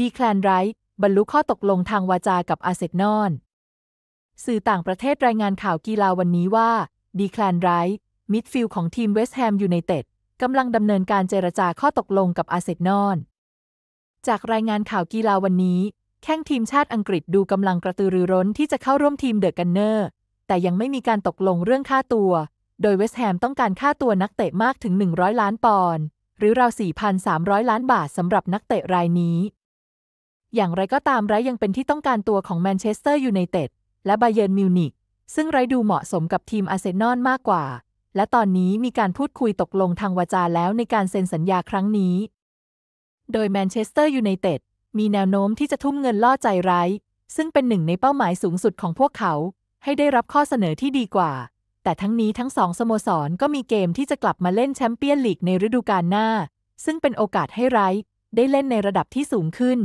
ดีแคลนไรท์บรรลุข้อตกลงทางวาจากับอาเซนอนสื่อต่างประเทศรายงานข่าวกีฬาวันนี้ว่า ดีแคลนไรท์มิดฟิลด์ของทีมเวสต์แฮมยูไนเต็ดกำลังดำเนินการเจรจาข้อตกลงกับอาเซนอน จากรายงานข่าวกีฬาวันนี้ แข้งทีมชาติอังกฤษดูกำลังกระตือรือร้นที่จะเข้าร่วมทีมเดอะกันเนอร์ แต่ยังไม่มีการตกลงเรื่องค่าตัว โดยเวสต์แฮมต้องการค่าตัวนักเตะมากถึง100 ล้านปอนด์ หรือราว4,300 ล้านบาทสำหรับนักเตะรายนี้อย่างไรก็ตามไรยังเป็นที่ต้องการตัวของแมนเชสเตอร์ยูไนเต็ดและไบเยิร์นมิวนิกซึ่งไรดูเหมาะสมกับทีมอาร์เซนอลมากกว่า และตอนนี้มีการพูดคุยตกลงทางวาจาแล้วในการเซ็นสัญญาครั้งนี้ โดยแมนเชสเตอร์ยูไนเต็ดมีแนวโน้มที่จะทุ่มเงินล่อใจไรซึ่งเป็นหนึ่งในเป้าหมายสูงสุดของพวกเขา ให้ได้รับข้อเสนอที่ดีกว่า แต่ทั้งนี้ทั้งสองสโมสรก็มีเกมที่จะกลับมาเล่นแชมเปี้ยนลีกในฤดูกาลหน้า ซึ่งเป็นโอกาสให้ไรได้เล่นในระดับที่สูงขึ้น